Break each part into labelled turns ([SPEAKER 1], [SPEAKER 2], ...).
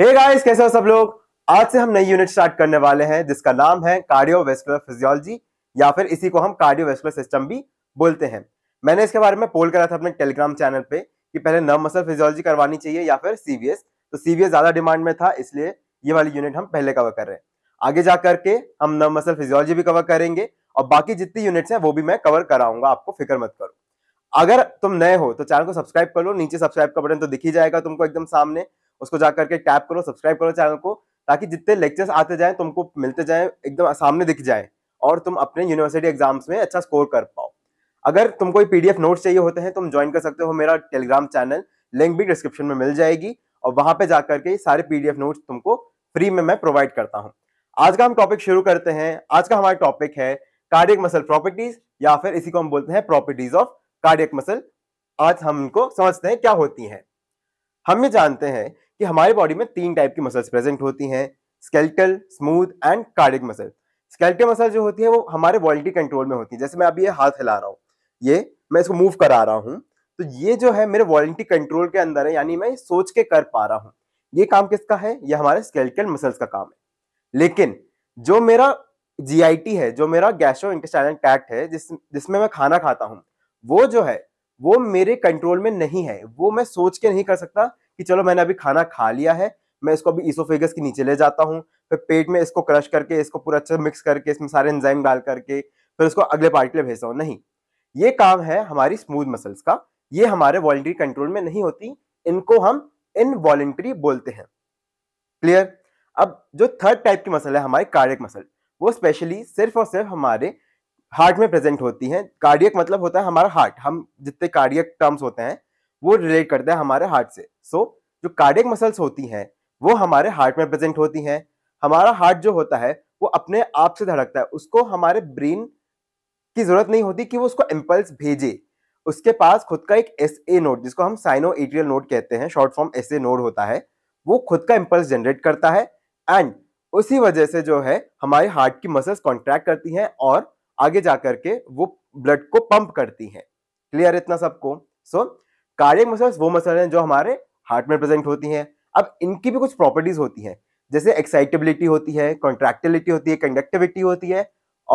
[SPEAKER 1] Hey guys कैसे हो सब लोग आज से हम नई यूनिट स्टार्ट करने वाले हैं जिसका नाम है कार्डियोवेस्कुलर फिजियोलॉजी या फिर इसी को हम कार्डियोवेस्कुलर सिस्टम भी बोलते हैं मैंने इसके बारे में पोल करा था अपने टेलीग्राम चैनल पे कि पहले नर्व मसल फिजियोलॉजी करवानी चाहिए या फिर सीबीएस तो सीबीएस ज्यादा डिमांड में था इसलिए ये वाली यूनिट हम पहले कवर कर रहे हैं आगे जा करके हम नर्व मसल फिजियोलॉजी भी कवर करेंगे और बाकी जितनी यूनिट्स हैं वो भी मैं कवर कराऊंगा आपको फिक्र मत करो अगर तुम नए हो तो चैनल को सब्सक्राइब कर लो नीचे सब्सक्राइब का बटन तो दिख ही जाएगा तुमको एकदम सामने उसको जा करके टैप करो सब्सक्राइब करो चैनल को ताकि जितने लेक्चर्स आते जाए तुमको मिलते जाए एकदम सामने दिख जाए और तुम अपने यूनिवर्सिटी एग्जाम्स में अच्छा स्कोर कर पाओ अगर तुमको पी नोट्स चाहिए होते हैं तुम ज्वाइन कर सकते हो मेरा टेलीग्राम चैनल लिंक भी डिस्क्रिप्शन में मिल जाएगी और वहां पे जाकर के सारे पी नोट्स तुमको फ्री में मैं प्रोवाइड करता हूँ आज का हम टॉपिक शुरू करते हैं आज का हमारा टॉपिक है कार्डियक मसल प्रॉपर्टीज या फिर इसी को हम बोलते हैं प्रॉपर्टीज ऑफ कार्डियक मसल आज हम इनको समझते हैं क्या होती हैं हम ये जानते हैं कि हमारे बॉडी में तीन टाइप की मसल्स प्रेजेंट होती हैं skeletal smooth and cardiac muscle skeletal muscle जो होती है वो हमारे बॉडी कंट्रोल में होती है जैसे मैं अभी ये हाथ हिला रहा हूँ ये मैं इसको मूव करा रहा हूँ तो ये जो है मेरे वॉल्टी कंट्रोल के अंदर है यानी मैं सोच के कर पा रहा हूँ ये काम किसका है ये हमारे स्केल्टल मसल्स का काम है लेकिन जो मेरा जी है जो मेरा गैस्ट्रो इंटेस्टाइनल टैक्ट है जिस जिसमें मैं खाना खाता हूँ वो जो है वो मेरे कंट्रोल में नहीं है वो मैं सोच के नहीं कर सकता कि चलो मैंने अभी खाना खा लिया है मैं इसको अभी ईसोफेगस के नीचे ले जाता हूँ फिर पेट में इसको क्रश करके इसको पूरा अच्छा मिक्स करके इसमें सारे एंजाइम डाल करके फिर उसको अगले पार्ट के लिए भेजता हूँ नहीं ये काम है हमारी स्मूथ मसल्स का ये हमारे वॉलेंट्री कंट्रोल में नहीं होती इनको हम इनवॉलेंट्री बोलते हैं क्लियर अब जो थर्ड टाइप की मसल है हमारी कार्डियक मसल वो स्पेशली सिर्फ और सिर्फ हमारे हार्ट में प्रेजेंट होती है कार्डियक मतलब होता है हमारा हार्ट हम जितने कार्डियक टर्म्स होते हैं वो रिलेट करता है हमारे हार्ट से सो so, जो कार्डिक मसल्स होती हैं वो हमारे हार्ट में प्रेजेंट होती हैं हमारा हार्ट जो होता है वो अपने आप से धड़कता है उसको हमारे ब्रेन की जरूरत नहीं होती कि वो उसको इम्पल्स भेजे उसके पास खुद का एक एस ए नोड जिसको हम साइनो एट्रियल नोड कहते हैं short form S A node होता है वो खुद का इम्पल्स जनरेट करता है एंड उसी वजह से जो है हमारे हार्ट की मसल्स कॉन्ट्रैक्ट करती हैं और आगे जा करके वो ब्लड को पंप करती हैं क्लियर इतना सबको सो so, कार्डियक मसल्स वो मसल हैं जो हमारे हार्ट में प्रेजेंट होती हैं अब इनकी भी कुछ प्रॉपर्टीज होती हैं जैसे एक्साइटेबिलिटी होती है कॉन्ट्रैक्टिलिटी होती है कंडक्टिविटी होती है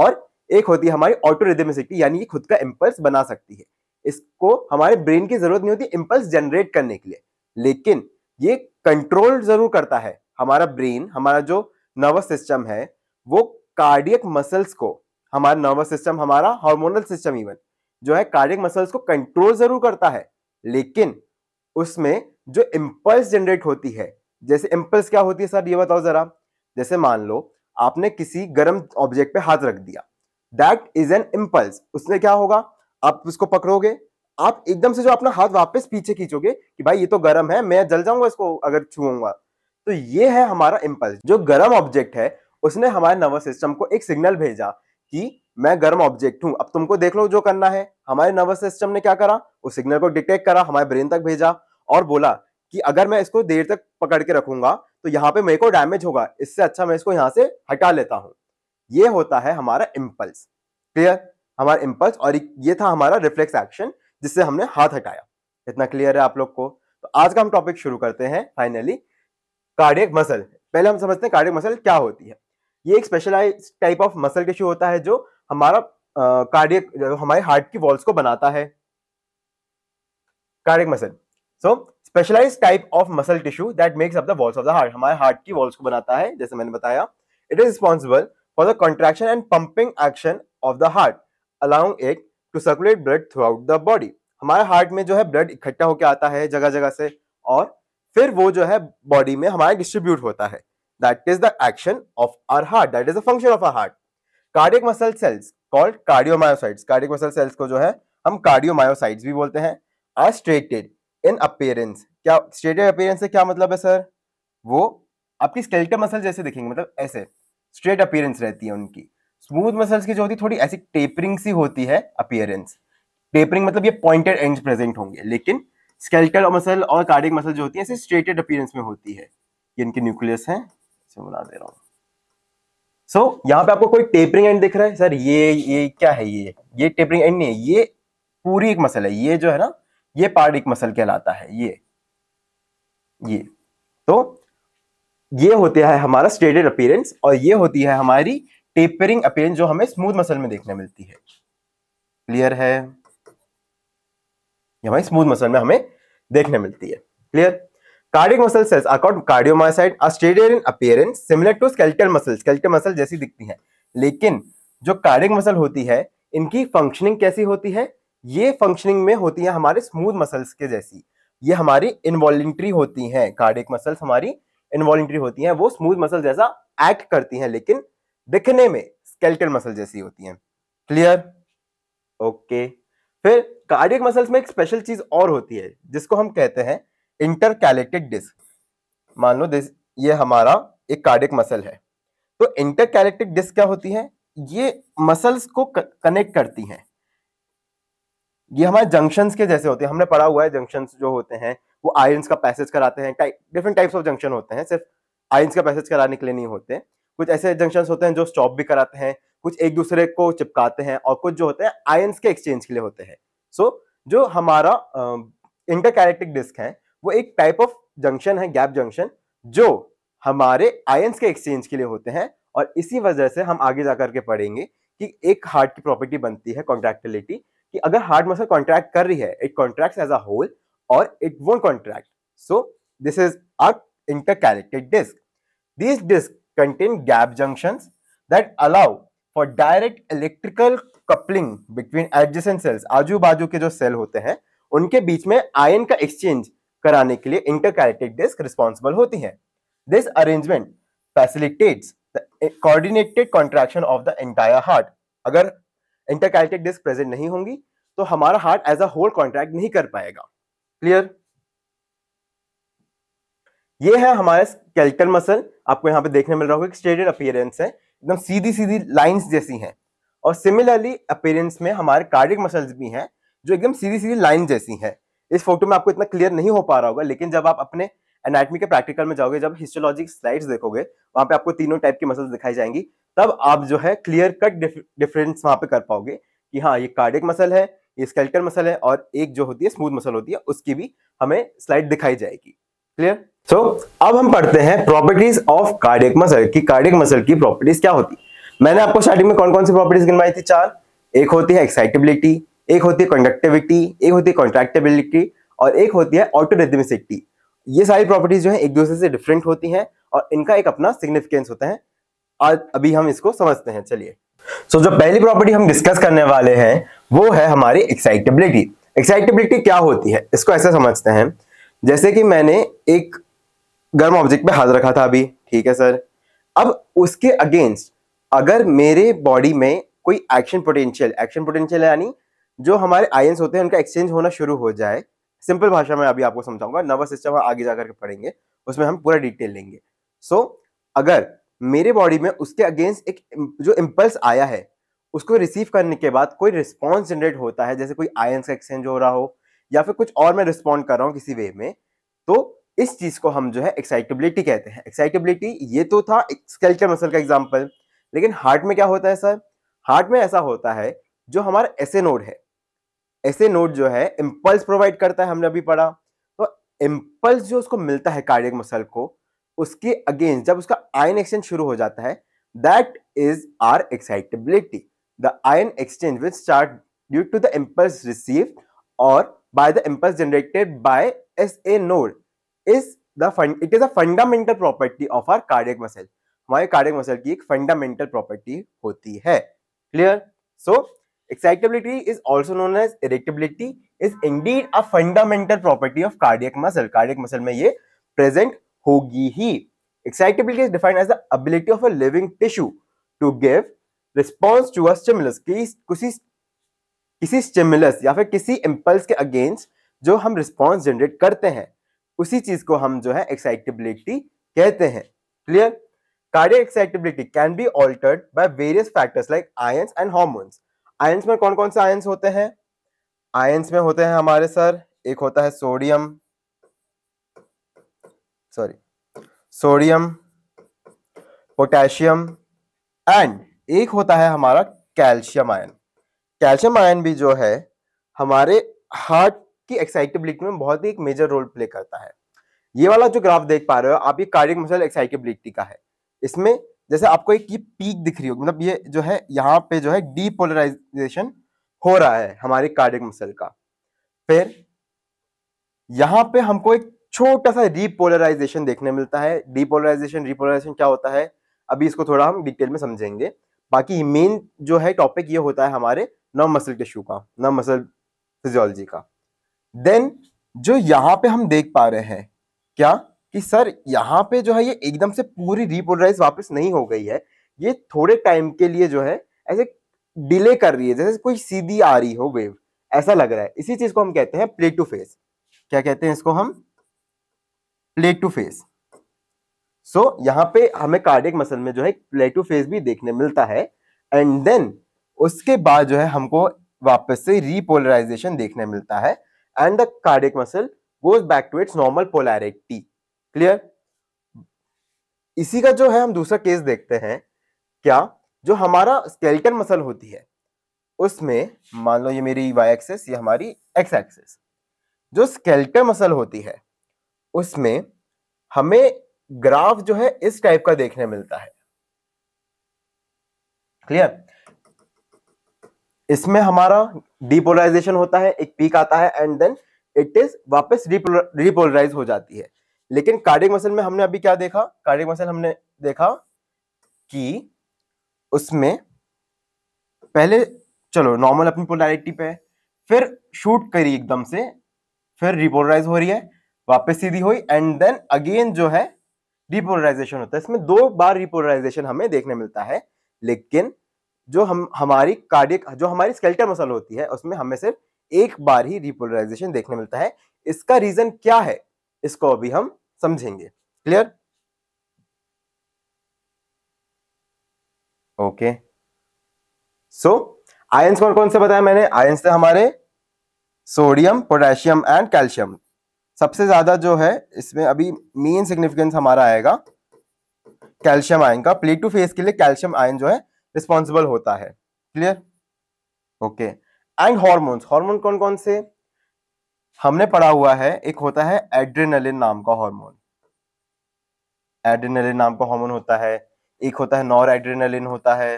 [SPEAKER 1] और एक होती है हमारी ऑटोरिदमिसिटी यानी कि खुद का इम्पल्स बना सकती है इसको हमारे ब्रेन की जरूरत नहीं होती इम्पल्स जनरेट करने के लिए लेकिन ये कंट्रोल जरूर करता है हमारा ब्रेन हमारा जो नर्वस सिस्टम है वो कार्डियक मसल्स को हमारा नर्वस सिस्टम हमारा हार्मोनल सिस्टम इवन जो है कार्डियक मसल्स को कंट्रोल जरूर करता है लेकिन उसमें जो इम्पल्स जनरेट होती है जैसे इम्पल्स क्या होती है सर ये बताओ जरा जैसे मान लो आपने किसी गर्म ऑब्जेक्ट पे हाथ रख दिया दैट इज एन इम्पल्स उसमें क्या होगा आप उसको पकड़ोगे आप एकदम से जो अपना हाथ वापस पीछे खींचोगे कि भाई ये तो गर्म है मैं जल जाऊंगा इसको अगर छूंगा तो ये है हमारा इम्पल्स जो गर्म ऑब्जेक्ट है उसने हमारे नर्वस सिस्टम को एक सिग्नल भेजा कि मैं गर्म ऑब्जेक्ट हूं अब तुमको देख लो जो करना है हमारे नर्वस सिस्टम ने क्या करा उस सिग्नल को डिटेक्ट करा हमारे ब्रेन तक भेजा और बोला कि अगर मैं इसको देर तक पकड़ के रखूंगा तो यहाँ पे मेरे को डैमेज होगा इससे अच्छा मैं इसको यहाँ से हटा लेता हूँ ये होता है हमारा इम्पल्स क्लियर हमारा इम्पल्स और ये था हमारा रिफ्लेक्स एक्शन जिससे हमने हाथ हटाया इतना क्लियर है आप लोग को तो आज का हम टॉपिक शुरू करते हैं फाइनली कार्डियक मसल पहले हम समझते हैं कार्डियक मसल क्या होती है ये एक specialise type of muscle tissue होता है जो हमारा कार्डियक हमारे हार्ट की वॉल्स को बनाता है cardiac muscle so specialise type of muscle tissue that makes up the walls of the heart हमारे हार्ट की वॉल्स को बनाता है जैसे मैंने बताया it is responsible for the contraction and pumping action of the heart allowing it to circulate blood throughout the body हमारे heart में जो है ब्लड इकट्ठा होकर आता है जगह जगह से और फिर वो जो है बॉडी में हमारे डिस्ट्रीब्यूट होता है that is the action of our heart that is the function of our heart cardiac muscle cells called cardiomyocytes cardiac muscle cells को जो है हम कार्डियोमायोसाइट्स भी बोलते हैं आर स्ट्रेटेड इन अपेयरेंस क्या स्ट्रेटेड अपेयरेंस से क्या मतलब है सर वो आपकी स्केल्टर मसल जैसे दिखेंगे मतलब ऐसे स्ट्रेट अपियरेंस रहती है उनकी स्मूथ मसल्स की जो होती है थोड़ी ऐसी टेपरिंग सी होती है अपियरेंस टेपरिंग मतलब ये पॉइंटेड एंड्स प्रेजेंट होंगे लेकिन स्केल्टल मसल और कार्डिक मसल जो होती है ऐसे स्ट्रेटेड अपीयरेंस में होती है ये इनके न्यूक्लियस हैं इसे बना दे रहा हूँ सो so, यहाँ पे आपको कोई टेपरिंग एंड दिख रहा है सर ये ये क्या है ये ये टेपरिंग एंड नहीं है ये पूरी एक मसल है ये जो है ना ये पार्ट एक मसल कहलाता है ये ये तो ये होता है हमारा स्टेटेड अपीयरेंस और ये होती है हमारी टेपरिंग अपीयरेंस जो हमें स्मूथ मसल में देखने मिलती है क्लियर है ये हमारी स्मूथ मसल में हमें देखने मिलती है clear cardiac muscle cells accord called striated in appearance similar to skeletal muscle skeletal muscle जैसी दिखती है लेकिन जो कार्डिक मसल होती है इनकी फंक्शनिंग कैसी होती है ये फंक्शनिंग में होती है हमारे स्मूथ मसल्स के जैसी ये हमारी इनवॉल्ट्री होती हैं कार्डिक मसल्स हमारी इनवॉल्ट्री होती हैं वो स्मूथ मसल जैसा एक्ट करती हैं लेकिन दिखने में स्केल्टल मसल जैसी होती हैं क्लियर ओके फिर कार्डिक मसल्स में एक स्पेशल चीज और होती है जिसको हम कहते हैं इंटरकैलेक्टेड डिस्क मान लो दिस ये हमारा एक कार्डिक मसल है तो इंटरकैलेक्टेड डिस्क क्या होती है ये मसल्स को कनेक्ट करती हैं ये हमारे जंक्शन के जैसे होते हैं हमने पढ़ा हुआ है जंक्शन जो होते हैं वो आयरन्स का पैसेज कराते हैं डिफरेंट टाइप्स ऑफ जंक्शन होते हैं सिर्फ आयरन्स का पैसेज कराने के लिए नहीं होते कुछ ऐसे जंक्शन होते हैं जो स्टॉप भी कराते हैं कुछ एक दूसरे को चिपकाते हैं और कुछ जो होते हैं आयन्स के एक्सचेंज के लिए होते हैं सो so, जो हमारा इंटर डिस्क है वो एक टाइप ऑफ जंक्शन है गैप जंक्शन जो हमारे आयंस के एक्सचेंज के लिए होते हैं और इसी वजह से हम आगे जाकर के पढ़ेंगे कि एक हार्ट की प्रॉपर्टी बनती है कॉन्ट्रैक्टिलिटी कि अगर हार्ट मसल कॉन्ट्रैक्ट कर रही है it contract as a whole और इट वो contract so this is a intercalated disc this disc contain gap junction that allow for direct electrical coupling between adjacent cells आजू बाजू के जो सेल होते हैं उनके बीच में आयन का एक्सचेंज कराने के लिए इंटरकैरेटिक डिस्क रिस्पॉन्सिबल होती है this arrangement facilitate coordinated contraction of the entire heart अगर इंटरकैरेटिक डिस्क प्रेजेंट नहीं होंगी तो हमारा heart as a whole contract नहीं कर पाएगा क्लियर ये है हमारे स्केल्टल मसल आपको यहां पे देखने मिल रहा होगा स्ट्रेटेड अपीयरेंस है एकदम सीधी सीधी लाइंस जैसी हैं और सिमिलरली अपीयरेंस में हमारे कार्डिक मसल्स भी हैं जो एकदम सीधी सीधी लाइन जैसी हैं इस फोटो में आपको इतना क्लियर नहीं हो पा रहा होगा लेकिन जब आप अपने एनाटमी के प्रैक्टिकल में जाओगे जब हिस्टोलॉजिक स्लाइड्स देखोगे वहां पे आपको तीनों टाइप की मसल्स दिखाई जाएंगी तब आप जो है क्लियर कट डिफरेंस वहां पे कर पाओगे कि हाँ ये कार्डिक मसल है ये स्केल्टर मसल है और एक जो होती है स्मूथ मसल होती है उसकी भी हमें स्लाइड दिखाई जाएगी क्लियर सो so, अब हम पढ़ते हैं प्रॉपर्टीज ऑफ कार्डिक मसल की कार्डिक मसल की प्रॉपर्टीज क्या होती है मैंने आपको स्टार्टिंग में कौन कौन सी प्रॉपर्टीज गिनवाई थी चार एक होती है एक्साइटेबिलिटी एक होती है कंडक्टिविटी एक होती है कॉन्ट्रैक्टेबिलिटी और एक होती है ऑटोरिदमिसिटी ये सारी प्रॉपर्टीज जो है एक दूसरे से डिफरेंट होती हैं और इनका एक अपना सिग्निफिकेंस होता है आज अभी हम इसको समझते हैं चलिए सो so, जो पहली प्रॉपर्टी हम डिस्कस करने वाले हैं वो है हमारी एक्साइटेबिलिटी एक्साइटेबिलिटी क्या होती है इसको ऐसे समझते हैं जैसे कि मैंने एक गर्म ऑब्जेक्ट पे हाथ रखा था अभी ठीक है सर अब उसके अगेंस्ट अगर मेरे बॉडी में कोई एक्शन पोटेंशियल एक्शन पोटेंशियल यानी जो हमारे आयंस होते हैं उनका एक्सचेंज होना शुरू हो जाए सिंपल भाषा में अभी आपको समझाऊंगा नर्वस सिस्टम हम आगे जाकर के पढ़ेंगे उसमें हम पूरा डिटेल लेंगे सो so, अगर मेरे बॉडी में उसके अगेंस्ट एक जो इम्पल्स आया है उसको रिसीव करने के बाद कोई रिस्पॉन्स जनरेट होता है जैसे कोई आयंस का एक्सचेंज हो रहा हो या फिर कुछ और मैं रिस्पॉन्ड कर रहा हूँ किसी वे में तो इस चीज़ को हम जो है एक्साइटेबिलिटी कहते हैं एक्साइटेबिलिटी ये तो था स्केल्टर मसल का एग्जाम्पल लेकिन हार्ट में क्या होता है सर हार्ट में ऐसा होता है जो हमारा ऐसे नोड है ऐसे नोड जो है इम्पल्स प्रोवाइड करता है हमने अभी पढ़ा तो इम्पल्स जो उसको मिलता है कार्डियक मसल को उसके अगेंस्ट जब उसका आयन एक्सचेंज शुरू हो जाता है that is our excitability the ion exchange which start due to the impulse receive और by the impulse generated by S A node is the it is a fundamental property of our cardiac muscle हमारे cardiac muscle की एक fundamental property होती है clear so so, Excitability is also known as irritability is indeed a fundamental property of cardiac muscle. Cardiac muscle में ये present होगी ही. Excitability is defined as the ability of a living tissue to give response to a stimulus. कि किसी किसी stimulus या फिर किसी impulse के against जो हम response generate करते हैं उसी चीज को हम जो है excitability कहते हैं. Clear? Cardiac excitability can be altered by various factors like ions and hormones. Ions में कौन कौन से आयंस होते हैं आयंस में होते हैं हमारे सर एक होता है sodium sorry sodium potassium and एक होता है हमारा कैल्शियम आयन कैल्शियम आयन भी जो है हमारे हार्ट की एक्साइटेबिलिटी में बहुत ही एक मेजर रोल प्ले करता है ये वाला जो ग्राफ देख पा रहे हो आप ये कार्डिक मसल एक्साइटेबिलिटी का है इसमें जैसे आपको एक ये पीक दिख रही होगी मतलब ये जो है यहाँ पे जो है डीपोलराइजेशन हो रहा है हमारे कार्डिक मसल का फिर यहाँ पे हमको एक छोटा सा रिपोलराइजेशन देखने मिलता है डीपोलराइजेशन रिपोलराइजेशन क्या होता है अभी इसको थोड़ा हम डिटेल में समझेंगे बाकी मेन जो है टॉपिक ये होता है हमारे नव मसल टिश्यू का नव मसल फिजियोलॉजी का देन जो यहाँ पे हम देख पा रहे हैं क्या कि सर यहाँ पे जो है ये एकदम से पूरी रिपोलराइज वापस नहीं हो गई है ये थोड़े टाइम के लिए जो है ऐसे डिले कर रही है जैसे कोई सीधी आ रही हो वेव ऐसा लग रहा है इसी चीज को हम कहते हैं प्ले टू फेस क्या कहते हैं इसको हम प्ले टू फेस सो यहाँ पे हमें कार्डियक मसल में जो है प्ले टू फेस भी देखने मिलता है एंड देन उसके बाद जो है हमको वापस से रिपोलराइजेशन देखने मिलता है and the cardiac muscle goes back to its normal polarity clear इसी का जो है हम दूसरा केस देखते हैं क्या जो हमारा स्केल्टन मसल होती है उसमें मान लो ये मेरी वाई एक्सेस ये हमारी एक्स एक्सेस जो स्केल्टन मसल होती है उसमें हमें ग्राफ जो है इस टाइप का देखने मिलता है क्लियर इसमें हमारा डिपोलराइजेशन होता है एक पीक आता है एंड देन इट इज वापस डिपोलराइज हो जाती है लेकिन कार्डिक मसल में हमने अभी क्या देखा कार्डिक मसल हमने देखा कि उसमें पहले चलो नॉर्मल अपनी पोलैरिटी पे फिर शूट करी एकदम से फिर रिपोलराइज हो रही है वापस सीधी हुई एंड देन अगेन जो है रिपोलराइजेशन होता है इसमें दो बार रिपोलराइजेशन हमें देखने मिलता है लेकिन जो हम हमारी कार्डिक जो हमारी स्केल्टर मसल होती है उसमें हमें सिर्फ एक बार ही रिपोलराइजेशन देखने मिलता है इसका रीजन क्या है इसको अभी हम समझेंगे क्लियर ओके सो आयंस कौन कौन से बताया मैंने आयंस थे हमारे सोडियम पोटेशियम एंड कैल्शियम सबसे ज्यादा जो है इसमें अभी मेन सिग्निफिकेंस हमारा आएगा कैल्शियम आयन का प्लेट टू फेस के लिए कैल्शियम आयन जो है रिस्पॉन्सिबल होता है clear okay and hormones hormone कौन कौन से हमने पढ़ा हुआ है एक होता है एड्रेनलिन नाम का हार्मोन एड्रेनलिन नाम का हार्मोन होता है एक होता है नॉर एड्रेनलिन होता है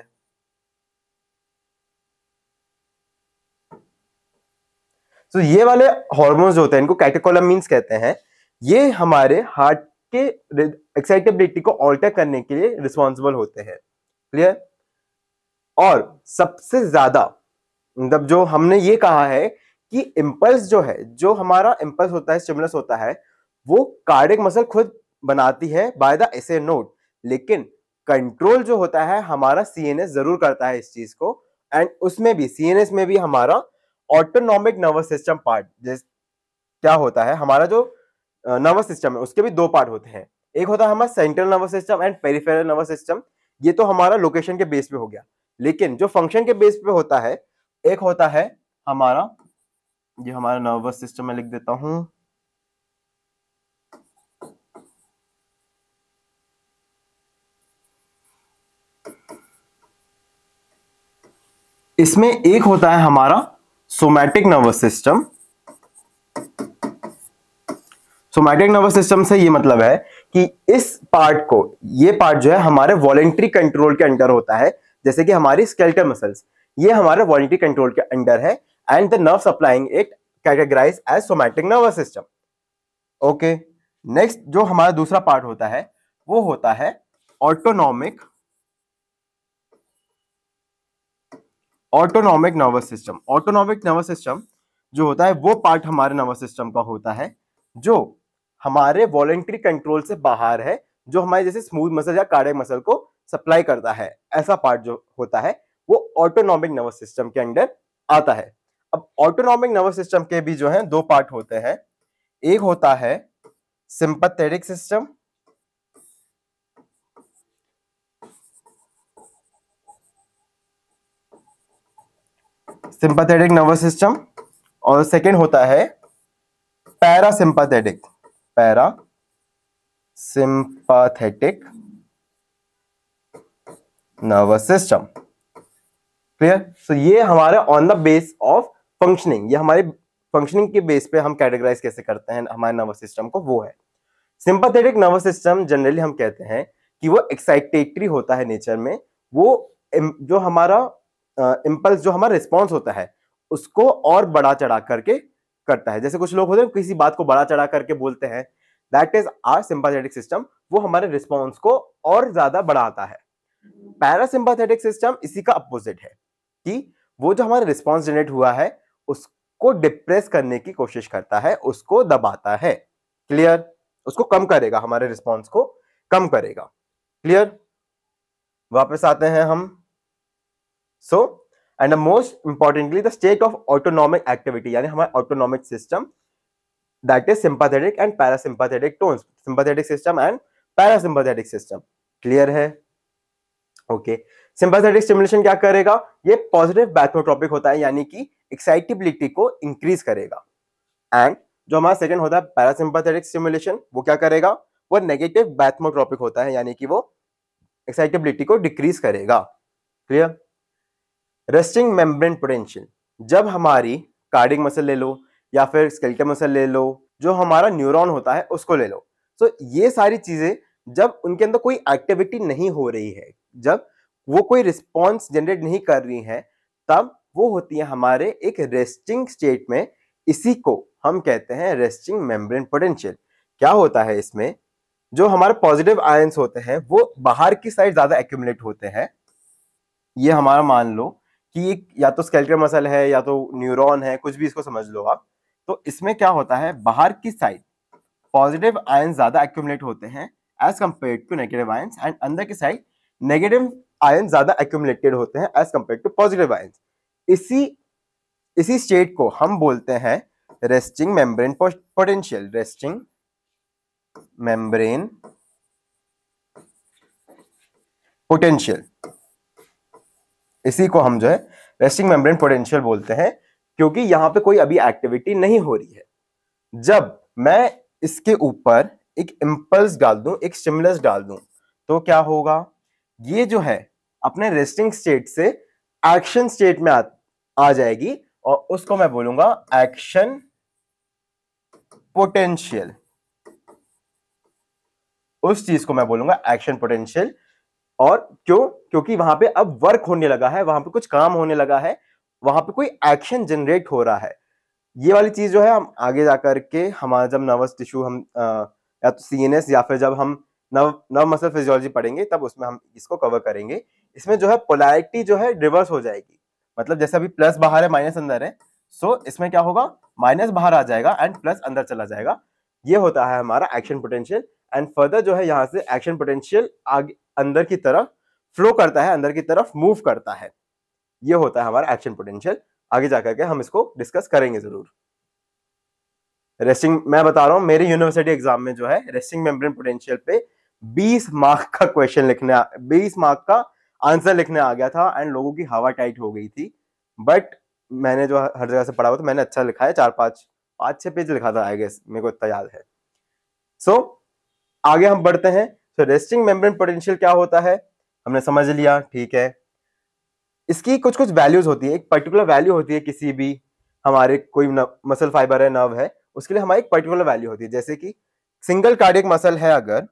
[SPEAKER 1] तो ये वाले हॉर्मोन्स होते हैं इनको मीन्स कहते हैं ये हमारे हार्ट के एक्साइटेबिलिटी को ऑल्टर करने के लिए रिस्पॉन्सिबल होते हैं क्लियर और सबसे ज्यादा मतलब जो हमने ये कहा है कि इम्पल्स जो है जो हमारा इम्पल्स होता है स्टिमुलस होता है वो कार्डिक मसल खुद बनाती है बाय द एसे नोट लेकिन कंट्रोल जो होता है हमारा सीएनएस जरूर करता है इस चीज को एंड उसमें भी सीएनएस में भी हमारा ऑटोनॉमिक नर्वस सिस्टम पार्ट जिस क्या होता है हमारा जो नर्वस सिस्टम है उसके भी दो पार्ट होते हैं एक होता है हमारा central nervous system and peripheral nervous system ये तो हमारा लोकेशन के बेस पे हो गया लेकिन जो फंक्शन के बेस पे होता है एक होता है हमारा ये हमारा नर्वस सिस्टम में लिख देता हूं इसमें एक होता है हमारा somatic nervous system somatic nervous system से ये मतलब है कि इस पार्ट को ये पार्ट जो है हमारे वॉलेंट्री कंट्रोल के अंडर होता है जैसे कि हमारी स्केल्टर मसल्स ये हमारे वॉलेंट्री कंट्रोल के अंडर है and the nerve supplying it categorized as somatic nervous system. Okay. next जो हमारा दूसरा part होता है वो होता है autonomic autonomic nervous system autonomic nervous system जो होता है वो पार्ट हमारे नर्वस सिस्टम का होता है जो हमारे वॉलेंट्री कंट्रोल से बाहर है जो हमारे जैसे स्मूथ मसल या कार्डियक मसल को सप्लाई करता है ऐसा पार्ट जो होता है वो ऑटोनॉमिक नर्वस सिस्टम के अंडर आता है अब ऑटोनॉमिक नर्वस सिस्टम के भी जो है दो पार्ट होते हैं एक होता है sympathetic system sympathetic nervous system और सेकेंड होता है sympathetic parasympathetic nervous system clear so ये हमारे on the base of functioning ये हमारे फंक्शनिंग के बेस पे हम कैटेगराइज कैसे करते हैं हमारे नर्वस सिस्टम को वो है सिंपथेटिक नर्वस सिस्टम जनरली हम कहते हैं कि वो एक्साइटेटरी होता है नेचर में वो जो हमारा इम्पल्स जो हमारा रिस्पॉन्स होता है उसको और बड़ा चढ़ा करके करता है जैसे कुछ लोग होते हैं किसी बात को बड़ा चढ़ा करके बोलते हैं that is our sympathetic system वो हमारे रिस्पॉन्स को और ज्यादा बढ़ाता है पैरासिम्पाथेटिक सिस्टम इसी का अपोजिट है कि वो जो हमारा रिस्पॉन्स जनरेट हुआ है उसको डिप्रेस करने की कोशिश करता है उसको दबाता है क्लियर उसको कम करेगा हमारे रिस्पॉन्स को कम करेगा क्लियर वापस आते हैं हम so and most importantly the state of autonomic activity यानी हमारा autonomic system that is sympathetic and parasympathetic tones sympathetic system and parasympathetic system clear है ओके सिंपाथेटिक स्टिमुलेशन क्या करेगा ये पॉजिटिव बैथोट्रॉपिक होता है यानी कि एक्साइटिबिलिटी को इंक्रीज करेगा एंड जो हमारा सेकंड होता है पैरासिम्पथेटिक स्टिमुलेशन वो क्या करेगा वो नेगेटिव बैथमोट्रॉपिक होता है यानी कि वो एक्साइटेबिलिटी को डिक्रीज करेगा क्लियर रेस्टिंग मेम्ब्रेन पोटेंशियल जब हमारी कार्डिक मसल ले लो या फिर स्केल्टर मसल ले लो जो हमारा न्यूरॉन होता है उसको ले लो सो so, ये सारी चीज़ें जब उनके अंदर कोई एक्टिविटी नहीं हो रही है जब वो कोई रिस्पॉन्स जनरेट नहीं कर रही है तब वो होती है हमारे एक रेस्टिंग स्टेट में इसी को हम कहते हैं रेस्टिंग मेम्ब्रेन पोटेंशियल क्या होता है इसमें जो हमारे पॉजिटिव आयंस होते हैं वो बाहर की साइड ज़्यादा एक्यूमुलेट होते हैं ये हमारा मान लो कि या तो स्केल्टर मसल है या तो न्यूरॉन है कुछ भी इसको समझ लो आप तो इसमें क्या होता है बाहर की साइड पॉजिटिव आयन ज़्यादा एक्यूमुलेट होते हैं as compare to negative ions and अंदर की साइड नेगेटिव आयन ज़्यादा एक्यूमुलेटेड होते हैं as compare to positive ions इसी इसी स्टेट को हम बोलते हैं resting membrane potential resting membrane potential इसी को हम जो है रेस्टिंग मेम्ब्रेन पोटेंशियल बोलते हैं क्योंकि यहां पे कोई अभी एक्टिविटी नहीं हो रही है जब मैं इसके ऊपर एक इम्पल्स डाल दूं एक स्टिमुलस डाल दूं तो क्या होगा ये जो है अपने रेस्टिंग स्टेट से एक्शन स्टेट में आ, आ जाएगी और उसको मैं बोलूंगा एक्शन पोटेंशियल उस चीज को मैं बोलूंगा एक्शन पोटेंशियल और क्यों क्योंकि वहां पे अब वर्क होने लगा है वहां पे कुछ काम होने लगा है वहां पे कोई एक्शन जनरेट हो रहा है ये वाली चीज जो है हम आगे जाकर के हमारा जब नर्वस टिश्यू हम आ, या तो सी या फिर जब हम नव नव मसल फिजियोलॉजी पढ़ेंगे तब उसमें हम इसको कवर करेंगे इसमें जो है पोलैरिटी जो है रिवर्स हो जाएगी मतलब जैसे अभी प्लस बाहर है माइनस अंदर है सो so, इसमें क्या होगा माइनस बाहर आ जाएगा एंड प्लस अंदर चला जाएगा ये होता है हमारा एक्शन पोटेंशियल एंड फर्दर जो है यहाँ से एक्शन पोटेंशियल आगे अंदर की तरफ फ्लो करता है अंदर की तरफ मूव करता है ये होता है हमारा एक्शन पोटेंशियल आगे जाकर के हम इसको डिस्कस करेंगे जरूर रेस्टिंग मैं बता रहा हूँ मेरे यूनिवर्सिटी एग्जाम में जो है रेस्टिंग मेम्ब्रेन पोटेंशियल पे 20 मार्क का क्वेश्चन लिखने 20 मार्क का आंसर लिखने आ गया था एंड लोगों की हवा टाइट हो गई थी बट मैंने जो हर जगह से पढ़ा हुआ तो मैंने अच्छा लिखा है चार पाँच पाँच छह पेज लिखा था आई गेस मेरे को इतना याद है सो so, आगे हम बढ़ते हैं तो रेस्टिंग मेम्ब्रेन पोटेंशियल क्या होता है हमने समझ लिया ठीक है इसकी कुछ कुछ वैल्यूज होती है एक पर्टिकुलर वैल्यू होती है किसी भी हमारे कोई मसल फाइबर है नर्व है उसके लिए हमारी एक पर्टिकुलर वैल्यू होती है जैसे कि सिंगल कार्डियक मसल है अगर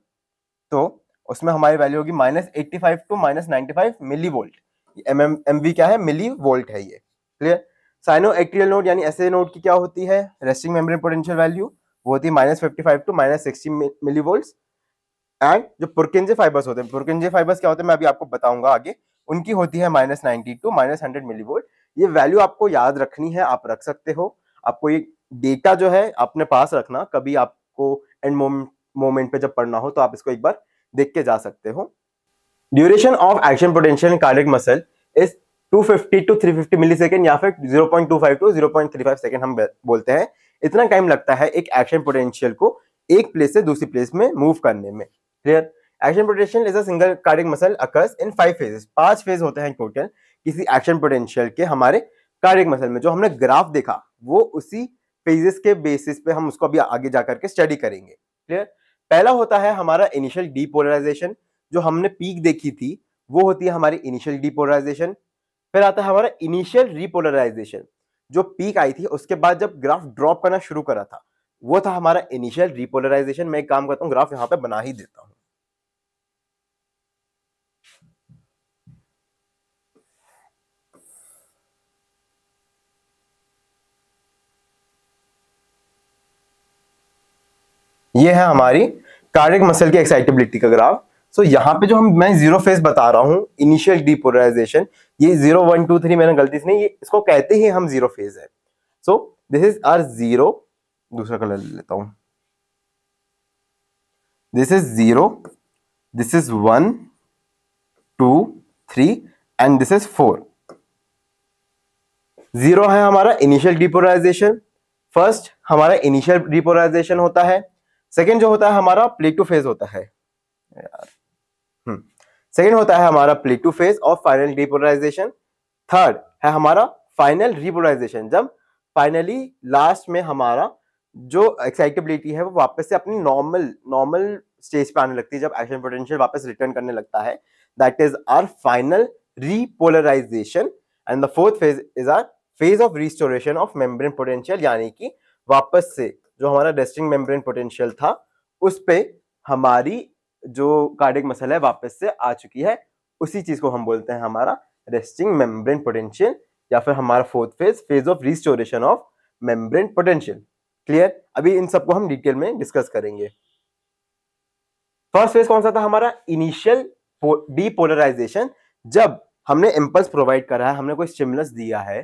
[SPEAKER 1] तो उसमें हमारी वैल्यू होगी minus eighty five to minus ninety five millivolt M M M V क्या है मिली वोल्ट है ये क्लियर साइनो एक्ट्रियल नोट यानी ऐसे नोट की क्या होती है रेस्टिंग मेम्ब्रेन पोटेंशियल वैल्यू वो होती है minus fifty five to minus sixty millivolt and जो पुरकिंजे फाइबर्स होते हैं पुरकिंजे फाइबर्स क्या होते हैं मैं अभी आपको बताऊंगा आगे उनकी होती है minus ninety to minus hundred millivolt ये वैल्यू आपको याद रखनी है आप रख सकते हो आपको ये डेटा जो है अपने पास रखना कभी आपको एंड मोमेंट मोमेंट पे जब पढ़ना हो तो आप इसको एक बार देख के जा सकते हो duration of action potential cardiac muscle is 250 to 350 second या फिर 0.25 टू 0.35 सेकंड हम बोलते हैं इतना टाइम लगता है एक एक्शन पोटेंशियल को एक प्लेस से दूसरी प्लेस में मूव करने में clear action potential is a single cardiac muscle occurs in five phases पांच फेज होते हैं टोटल किसी एक्शन पोटेंशियल के हमारे कार्डिक मसल में जो हमने ग्राफ देखा वो उसी फेजेस के बेसिस पे हम उसको अभी आगे जा करके स्टडी करेंगे क्लियर पहला होता है हमारा इनिशियल डीपोलराइजेशन जो हमने पीक देखी थी वो होती है हमारी इनिशियल डीपोलराइजेशन फिर आता है हमारा इनिशियल रिपोलराइजेशन जो पीक आई थी उसके बाद जब ग्राफ ड्रॉप करना शुरू करा था वो था हमारा इनिशियल रिपोलराइजेशन मैं एक काम करता हूँ ग्राफ यहाँ पे बना ही देता हूँ ये है हमारी कार्डिक मसल की एक्साइटेबिलिटी का ग्राफ सो so, यहाँ पे जो हम मैं जीरो फेस बता रहा हूँ इनिशियल डिपोलराइजेशन ये जीरो वन टू थ्री मैंने गलती से नहीं ये इसको कहते ही हम जीरो फेज है so this is our zero दूसरा कलर ले लेता हूं this is zero this is one two three and this is four zero है हमारा इनिशियल डिपोलराइजेशन फर्स्ट हमारा इनिशियल डिपोलराइजेशन होता है सेकेंड जो होता है हमारा प्लेटू फेज होता है सेकेंड हम्म। होता है हमारा प्लेटू फेज और फाइनल डिपोलराइजेशन थर्ड है हमारा फाइनल रिपोलराइजेशन जब फाइनली लास्ट में हमारा जो एक्साइटेबिलिटी है वो वापस से अपनी नॉर्मल नॉर्मल स्टेज पे आने लगती है जब एक्शन पोटेंशियल वापस रिटर्न करने लगता है that is our final repolarisation and the fourth phase is our phase of restoration of membrane potential यानी कि वापस से जो हमारा रेस्टिंग मेम्ब्रेन पोटेंशियल था उस पर हमारी जो कार्डिक मसल है वापस से आ चुकी है उसी चीज़ को हम बोलते हैं हमारा रेस्टिंग मेम्ब्रेन पोटेंशियल या फिर हमारा fourth phase phase of restoration of membrane potential clear अभी इन सबको हम डिटेल में डिस्कस करेंगे फर्स्ट फेज कौन सा था हमारा इनिशियल डीपोलराइजेशन जब हमने इम्पल्स प्रोवाइड करा है हमने कोई स्टिमुलस दिया है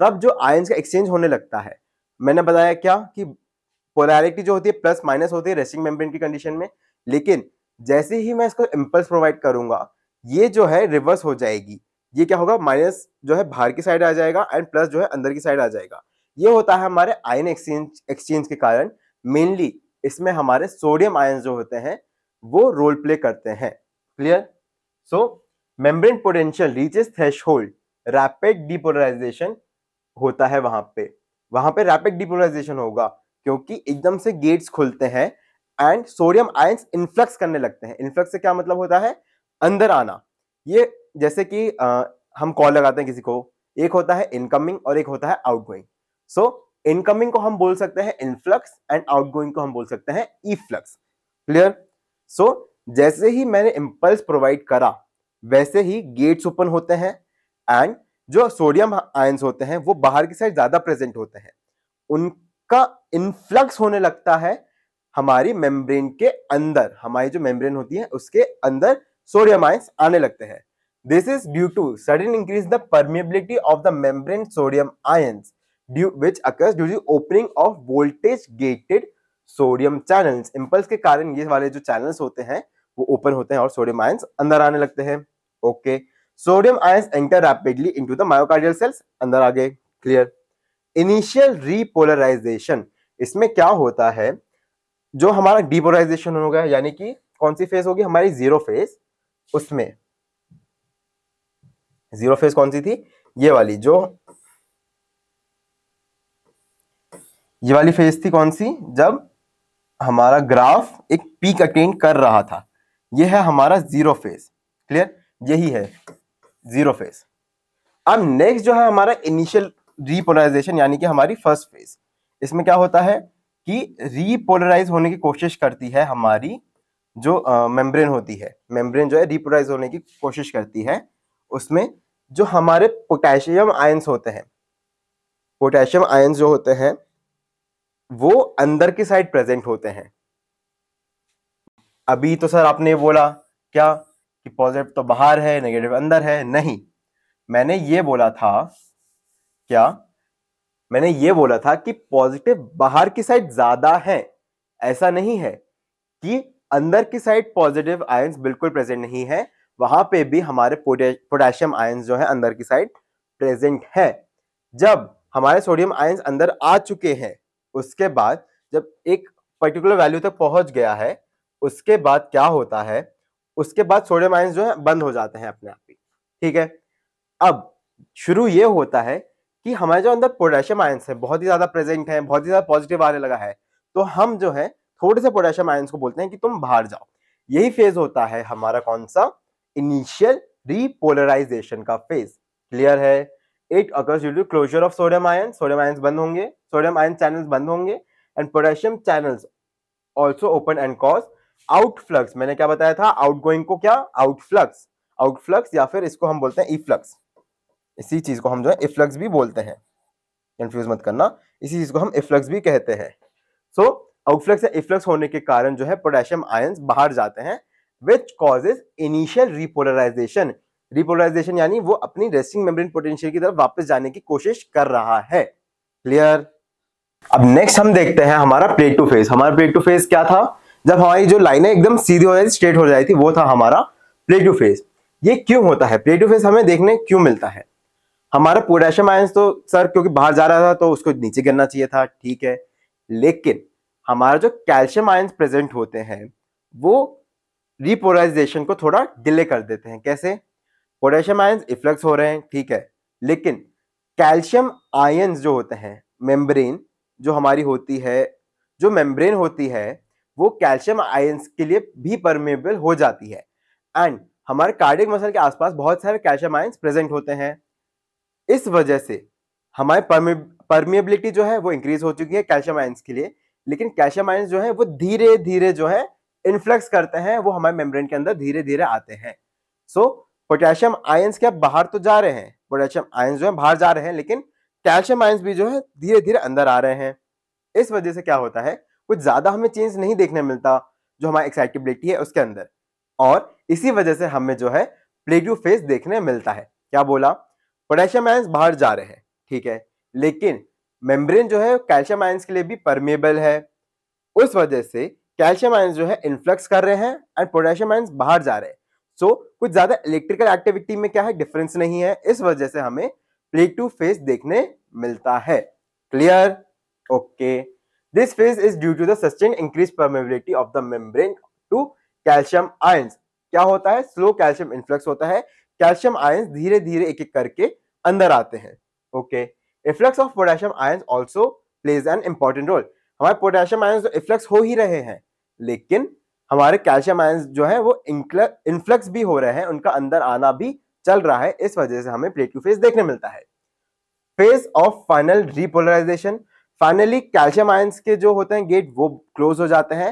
[SPEAKER 1] तब जो आयंस का एक्सचेंज होने लगता है मैंने बताया क्या कि पोलैरिटी जो होती है प्लस माइनस होती है रेस्टिंग मेम्ब्रेन की कंडीशन में लेकिन जैसे ही मैं इसको इम्पल्स प्रोवाइड करूंगा ये जो है रिवर्स हो जाएगी ये क्या होगा माइनस जो है बाहर की साइड आ जाएगा एंड प्लस जो है अंदर की साइड आ जाएगा ये होता है हमारे आयन एक्सचेंज एक्सचेंज के कारण मेनली इसमें हमारे सोडियम आयन जो होते हैं वो रोल प्ले करते हैं clear so membrane potential reaches threshold rapid depolarization होता है वहां पे वहां पे रैपिड डिपोलराइजेशन होगा क्योंकि एकदम से गेट्स खुलते हैं एंड सोडियम आयंस इन्फ्लक्स करने लगते हैं इन्फ्लक्स से क्या मतलब होता है अंदर आना ये जैसे कि आ, हम कॉल लगाते हैं किसी को एक होता है इनकमिंग और एक होता है आउटगोइंग सो so, इनकमिंग को हम बोल सकते हैं इनफ्लक्स एंड आउटगोइंग को हम बोल सकते हैं ई फ्लक्स क्लियर सो जैसे ही मैंने इम्पल्स प्रोवाइड करा वैसे ही गेट्स ओपन होते हैं एंड जो सोडियम आयंस होते हैं वो बाहर की साइड ज्यादा प्रेजेंट होते हैं उन का इनफ्लक्स होने लगता है हमारी मेम्ब्रेन के अंदर हमारी जो मेम्ब्रेन होती है उसके अंदर सोडियम आयंस आने लगते हैं this is due to sudden increase the permeability of the membrane sodium ions due which occurs due to opening of voltage gated sodium channels impulse के कारण ये वाले जो चैनल्स होते हैं वो ओपन होते हैं और सोडियम आयंस अंदर आने लगते हैं okay sodium ions enter rapidly into the myocardial cells अंदर आ गए क्लियर इनिशियल रीपोलराइजेशन इसमें क्या होता है जो हमारा डीपोलराइजेशन होगा यानी कि कौन सी फेज होगी हमारी जीरो फेज उसमें जीरो फेज कौन सी थी ये वाली जो ये वाली फेज थी कौन सी जब हमारा ग्राफ एक पीक अटेंड कर रहा था ये है हमारा जीरो फेज क्लियर यही है जीरो फेज अब नेक्स्ट जो है हमारा इनिशियल रीपोलराइजेशन यानी कि हमारी फर्स्ट फेज इसमें क्या होता है कि रीपोलराइज होने की कोशिश करती है हमारी जो मेम्ब्रेन होती है मेम्ब्रेन जो है रिपोलराइज होने की कोशिश करती है उसमें जो हमारे पोटेशियम आयंस होते हैं पोटेशियम आयंस जो होते हैं वो अंदर की साइड प्रेजेंट होते हैं अभी तो सर आपने बोला क्या कि पॉजिटिव तो बाहर है नेगेटिव अंदर है नहीं मैंने ये बोला था क्या मैंने ये बोला था कि पॉजिटिव बाहर की साइड ज्यादा है ऐसा नहीं है कि अंदर की साइड पॉजिटिव आयंस बिल्कुल प्रेजेंट नहीं है वहां पे भी हमारे पोटेशियम आयंस जो है अंदर की साइड प्रेजेंट है जब हमारे सोडियम आयंस अंदर आ चुके हैं उसके बाद जब एक पर्टिकुलर वैल्यू तक पहुंच गया है उसके बाद क्या होता है उसके बाद सोडियम आयंस जो है बंद हो जाते हैं अपने आप ही ठीक है अब शुरू ये होता है कि हमारे जो अंदर पोटेशियम आयंस है बहुत ही ज़्यादा प्रेजेंट है बहुत ही ज़्यादा पॉजिटिव आने लगा है तो हम जो है थोड़े से पोटेशियम आयंस को बोलते हैं कि तुम बाहर जाओ यही फेज होता है हमारा कौन सा इनिशियल रिपोलराइजेशन का फेज क्लियर है it occurs due to closure of sodium ion sodium ion बंद होंगे सोडियम आयन चैनल्स बंद होंगे and potassium channels also open and cause outflux मैंने क्या बताया था आउटगोइंग को क्या आउटफ्लक्स आउटफ्लक्स या फिर इसको हम बोलते हैं ई e इसी चीज़ को हम जो है इफ्लक्स भी बोलते हैं कन्फ्यूज मत करना इसी चीज़ को हम इफ्लक्स भी कहते हैं सो आउटफ्लक्स या इफ्लक्स होने के कारण जो है पोटेशियम आयंस बाहर जाते हैं which causes initial repolarization repolarization यानी वो अपनी रेस्टिंग मेम्ब्रेन पोटेंशियल की तरफ वापस जाने की कोशिश कर रहा है क्लियर अब नेक्स्ट हम देखते हैं हमारा प्लेट टू फेस हमारा प्लेट टू फेस क्या था जब हमारी जो लाइनें एकदम सीधी हो जाती स्ट्रेट हो जाती थी वो था हमारा प्लेट टू फेस ये क्यों होता है प्लेट टू फेस हमें देखने क्यों मिलता है हमारा पोटेशियम आयंस तो सर क्योंकि बाहर जा रहा था तो उसको नीचे गिरना चाहिए था ठीक है लेकिन हमारा जो कैल्शियम आयंस प्रेजेंट होते हैं वो रिपोलाइजेशन को थोड़ा डिले कर देते हैं कैसे पोटेशियम आयंस इफ्लक्स हो रहे हैं ठीक है लेकिन कैल्शियम आयंस जो होते हैं मेम्ब्रेन जो हमारी होती है जो मेम्ब्रेन होती है वो कैल्शियम आयंस के लिए भी परमेबल हो जाती है एंड हमारे कार्डिक मसल के आसपास बहुत सारे कैल्शियम आयंस प्रेजेंट होते हैं इस वजह से हमारे परमिएबिलिटी जो है वो इंक्रीज हो चुकी है कैल्शियम आयंस के लिए लेकिन कैल्शियम आयंस जो है वो धीरे धीरे जो है इन्फ्लक्स करते हैं वो हमारे मेम्ब्रेन के अंदर धीरे धीरे आते हैं सो पोटेशियम आयंस क्या बाहर तो जा रहे हैं पोटेशियम आयंस जो है बाहर जा रहे हैं लेकिन कैल्शियम आयंस भी जो है धीरे धीरे अंदर आ रहे हैं इस वजह से क्या होता है कुछ ज़्यादा हमें चेंज नहीं देखने मिलता जो हमारी एक्साइटेबिलिटी है उसके अंदर और इसी वजह से हमें जो है प्लेट्यू फेस देखने मिलता है क्या बोला पोटेशियम आयंस बाहर जा रहे हैं ठीक है लेकिन मेम्ब्रेन जो है कैल्शियम आयंस के लिए भी परमेबल है उस वजह से कैल्शियम आयंस जो है इन्फ्लक्स कर रहे हैं एंड पोटेशियम आयंस बाहर जा रहे हैं सो so, कुछ ज़्यादा इलेक्ट्रिकल एक्टिविटी में क्या है डिफरेंस नहीं है इस वजह से हमें प्लेट टू फेस देखने मिलता है clear okay this phase is due to the sustain increase permeability of the membrane to calcium ions क्या होता है स्लो कैल्शियम इन्फ्लक्स होता है कैल्शियम आयंस धीरे धीरे एक एक करके अंदर आते हैं okay efflux of potassium ions also plays an important role हमारे पोटेशियम आयंस तो इफ्लक्स हो ही रहे हैं लेकिन हमारे कैल्शियम आयंस जो है वो इन्फ्लक्स भी हो रहे हैं उनका अंदर आना भी चल रहा है इस वजह से हमें प्लेट फेज देखने मिलता है phase of final repolarization finally calcium ions के जो होते हैं गेट वो क्लोज हो जाते हैं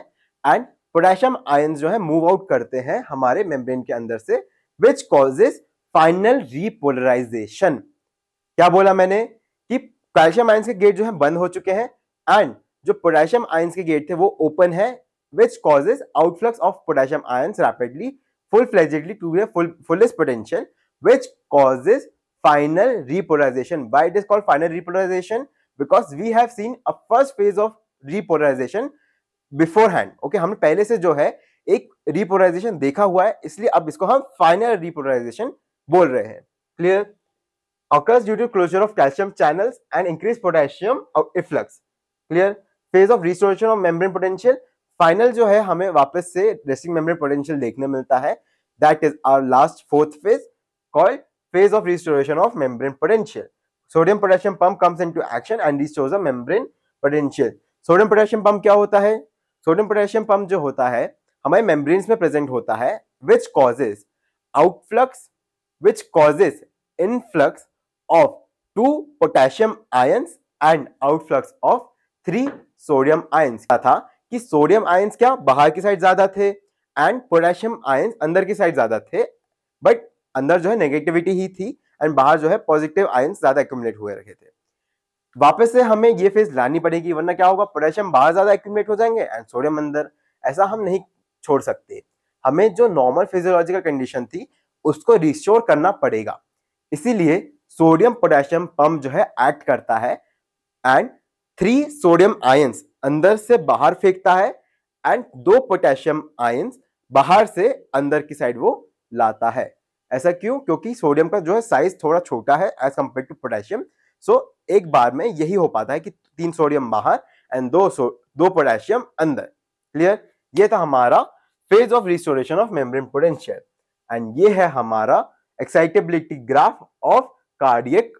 [SPEAKER 1] एंड पोटेशियम आयंस जो है मूव आउट करते हैं हमारे मेम्ब्रेन के अंदर से विच कॉजेज फाइनल रिपोलराइजेशन क्या बोला मैंने कि कैल्शियम आइंस के गेट जो है बंद हो चुके हैं एंड जो पोटेशियम आइंस के गेट थे वो ओपन है which causes outflux of potassium ions rapidly full fledgedly to fullest potential which causes final repolarization by it is called final repolarization because we have seen a first phase of repolarization beforehand okay हमने पहले से जो है एक repolarisation देखा हुआ है इसलिए अब इसको हम फाइनल रिपोलराइजेशन बोल रहे हैं clear occurs due to closure of calcium channels and increased potassium efflux clear phase of restoration of membrane potential final जो है हमें वापस से रेस्टिंग मेम्ब्रेन पोटेंशियल देखने मिलता है that is our last fourth phase called phase of restoration of membrane potential sodium potassium pump comes into action and restores the membrane potential sodium potassium pump क्या होता है सोडियम पोटेशियम पंप जो होता है हमारे मेम्ब्रेन्स में present होता है which causes outflux which causes influx of two potassium ions and outflux of three sodium ions क्या था कि सोडियम आयन्स क्या बाहर की साइड ज्यादा थे एंड पोटेशियम आयन्स अंदर की साइड ज्यादा थे बट अंदर जो है नेगेटिविटी ही थी एंड बाहर जो है पॉजिटिव आयन्स ज्यादा एक्यूमुलेट हुए रखे थे वापस से हमें ये फेज लानी पड़ेगी वरना क्या होगा पोटेशियम बाहर ज्यादा एक्यूमुलेट हो जाएंगे एंड सोडियम अंदर ऐसा हम नहीं छोड़ सकते हमें जो नॉर्मल फिजियोलॉजिकल कंडीशन थी उसको रिस्टोर करना पड़ेगा इसीलिए सोडियम पोटेशियम पंप जो है एक्ट करता है एंड थ्री सोडियम आयंस अंदर से बाहर फेंकता है एंड दो पोटेशियम आयंस बाहर से अंदर की साइड वो लाता है ऐसा क्यों क्योंकि सोडियम का जो है साइज थोड़ा छोटा है as compare to potassium so एक बार में यही हो पाता है कि तीन सोडियम बाहर एंड दो दो पोटेशियम अंदर क्लियर ये था हमारा phase of restoration of membrane potential and ये है हमारा excitability graph of cardiac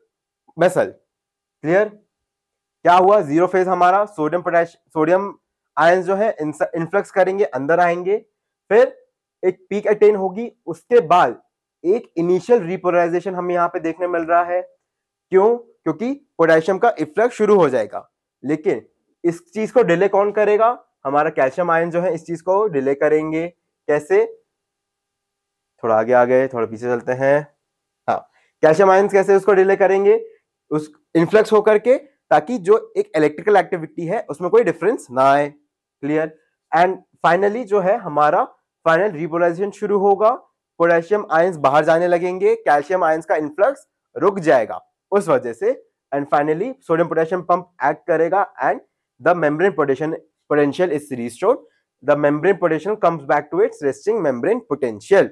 [SPEAKER 1] vessel clear क्या हुआ जीरो फेज हमारा सोडियम पोटेश सोडियम आयन जो है इन्फ्लक्स करेंगे अंदर आएंगे फिर एक पीक अटेन होगी उसके बाद एक इनिशियल रिपोलराइजेशन हमें यहाँ पे देखने मिल रहा है क्यों क्योंकि पोटेशियम का इफ्लक्स शुरू हो जाएगा लेकिन इस चीज को डिले कौन करेगा हमारा कैल्शियम आयन जो है इस चीज को डिले करेंगे कैसे थोड़ा आगे आ गए थोड़ा पीछे चलते हैं हाँ कैल्शियम आयन कैसे उसको डिले करेंगे उस इन्फ्लक्स होकर के ताकि जो एक इलेक्ट्रिकल एक्टिविटी है उसमें कोई डिफरेंस ना आए क्लियर एंड फाइनली जो है हमारा फाइनल रिपोलाइजेशन शुरू होगा पोटेशियम आयंस बाहर जाने लगेंगे कैल्शियम आयंस का इन्फ्लक्स रुक जाएगा उस वजह से and finally sodium potassium pump act करेगा and the membrane potassium potential is restored the membrane potential comes back to its resting membrane potential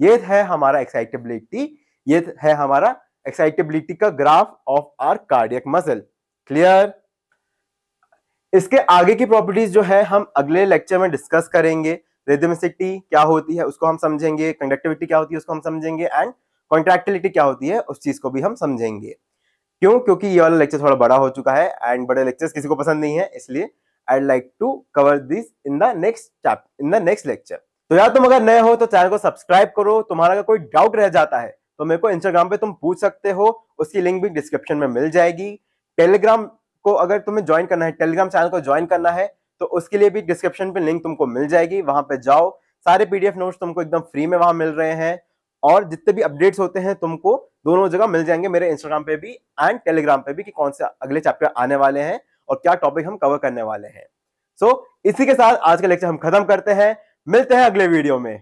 [SPEAKER 1] ये है हमारा एक्साइटेबिलिटी ये है हमारा एक्साइटेबिलिटी का graph of our cardiac muscle clear इसके आगे की प्रॉपर्टीज जो है हम अगले लेक्चर में डिस्कस करेंगे रिदमिसिटी क्या होती है उसको हम समझेंगे कंडक्टिविटी क्या होती है उसको हम समझेंगे एंड कॉन्ट्रैक्टिलिटी क्या होती है उस चीज को भी हम समझेंगे क्यों क्योंकि ये वाला लेक्चर थोड़ा बड़ा हो चुका है एंड बड़े लेक्चर्स किसी को पसंद नहीं है इसलिए I like to cover this in the next chapter in the next lecture तो यार तुम अगर नए हो तो चैनल को सब्सक्राइब करो तुम्हारा अगर कोई डाउट रह जाता है तो मेरे को इंस्टाग्राम पे तुम पूछ सकते हो उसकी लिंक भी डिस्क्रिप्शन में मिल जाएगी टेलीग्राम को अगर तुम्हें ज्वाइन करना है टेलीग्राम चैनल को ज्वाइन करना है तो उसके लिए भी डिस्क्रिप्शन पे लिंक तुमको मिल जाएगी वहां पे जाओ सारे पीडीएफ नोट्स तुमको एकदम फ्री में वहां मिल रहे हैं और जितने भी अपडेट्स होते हैं तुमको दोनों जगह मिल जाएंगे मेरे इंस्टाग्राम पे भी एंड टेलीग्राम पे भी कि कौन से अगले चैप्टर आने वाले हैं और क्या टॉपिक हम कवर करने वाले हैं सो so, इसी के साथ आज का लेक्चर हम खत्म करते हैं मिलते हैं अगले वीडियो में